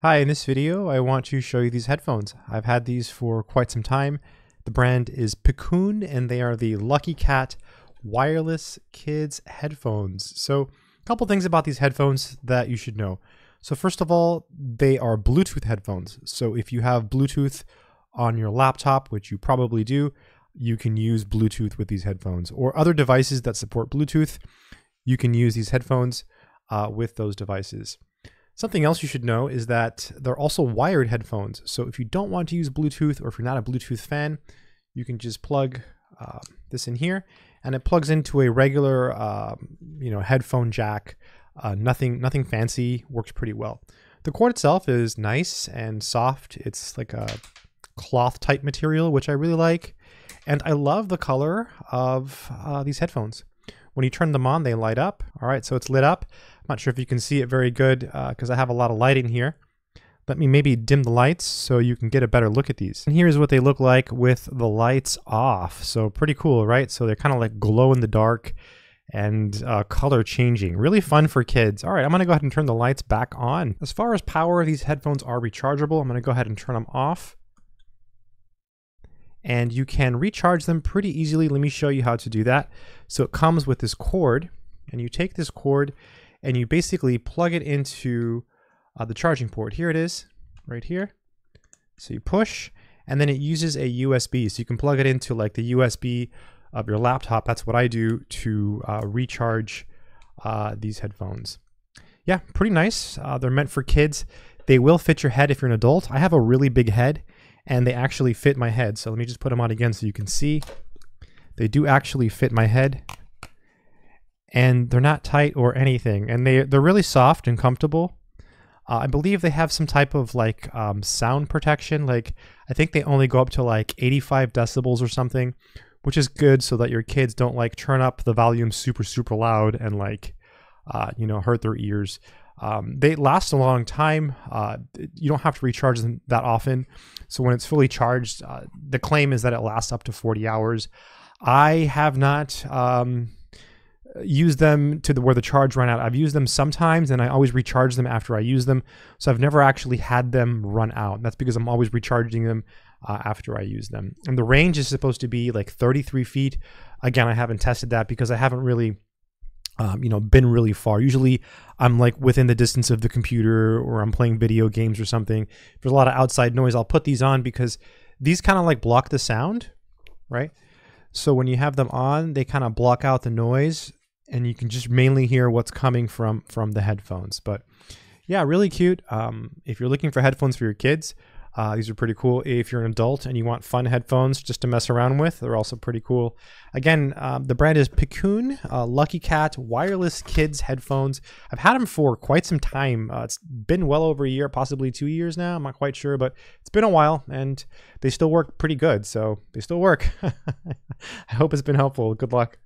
Hi, in this video I want to show you these headphones. I've had these for quite some time. The brand is Picoon and they are the Lucky Cat Wireless Kids Headphones. So a couple things about these headphones that you should know. So first of all, they are Bluetooth headphones. So if you have Bluetooth on your laptop, which you probably do, you can use Bluetooth with these headphones or other devices that support Bluetooth. You can use these headphones uh, with those devices. Something else you should know is that they're also wired headphones. So if you don't want to use Bluetooth or if you're not a Bluetooth fan, you can just plug uh, this in here and it plugs into a regular uh, you know headphone jack. Uh, nothing nothing fancy, works pretty well. The cord itself is nice and soft. It's like a cloth type material, which I really like. And I love the color of uh, these headphones. When you turn them on, they light up. All right, so it's lit up not sure if you can see it very good because uh, I have a lot of light in here. Let me maybe dim the lights so you can get a better look at these. And here's what they look like with the lights off. So pretty cool, right? So they're kind of like glow in the dark and uh, color changing. Really fun for kids. All right, I'm gonna go ahead and turn the lights back on. As far as power, these headphones are rechargeable. I'm gonna go ahead and turn them off. And you can recharge them pretty easily. Let me show you how to do that. So it comes with this cord and you take this cord and you basically plug it into uh, the charging port. Here it is, right here. So you push, and then it uses a USB. So you can plug it into like the USB of your laptop. That's what I do to uh, recharge uh, these headphones. Yeah, pretty nice. Uh, they're meant for kids. They will fit your head if you're an adult. I have a really big head and they actually fit my head. So let me just put them on again so you can see. They do actually fit my head and they're not tight or anything, and they they're really soft and comfortable. Uh, I believe they have some type of like um, sound protection. Like I think they only go up to like 85 decibels or something, which is good so that your kids don't like turn up the volume super super loud and like uh, you know hurt their ears. Um, they last a long time. Uh, you don't have to recharge them that often. So when it's fully charged, uh, the claim is that it lasts up to 40 hours. I have not um, use them to the, where the charge run out. I've used them sometimes and I always recharge them after I use them. So I've never actually had them run out. that's because I'm always recharging them uh, after I use them. And the range is supposed to be like 33 feet. Again, I haven't tested that because I haven't really, um, you know, been really far. Usually I'm like within the distance of the computer or I'm playing video games or something. If there's a lot of outside noise, I'll put these on because these kind of like block the sound, right? So when you have them on, they kind of block out the noise and you can just mainly hear what's coming from from the headphones. But yeah, really cute. Um, if you're looking for headphones for your kids, uh, these are pretty cool. If you're an adult and you want fun headphones just to mess around with, they're also pretty cool. Again, uh, the brand is Picoon uh, Lucky Cat Wireless Kids Headphones. I've had them for quite some time. Uh, it's been well over a year, possibly two years now. I'm not quite sure, but it's been a while and they still work pretty good. So they still work. I hope it's been helpful. Good luck.